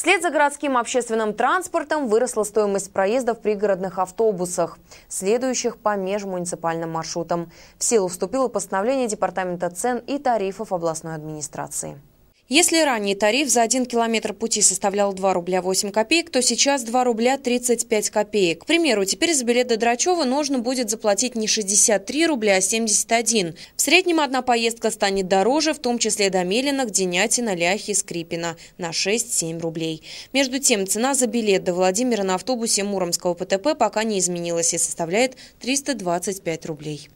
Вслед за городским общественным транспортом выросла стоимость проезда в пригородных автобусах, следующих по межмуниципальным маршрутам. В силу вступило постановление Департамента цен и тарифов областной администрации. Если ранний тариф за 1 километр пути составлял 2 рубля 8 копеек, то сейчас 2 рубля 35 копеек. К примеру, теперь за билет до Драчева нужно будет заплатить не 63 рубля, а 71. В среднем одна поездка станет дороже, в том числе до Мелина, Гденятина, Ляхи, Скрипина на 6-7 рублей. Между тем, цена за билет до Владимира на автобусе Муромского ПТП пока не изменилась и составляет 325 рублей.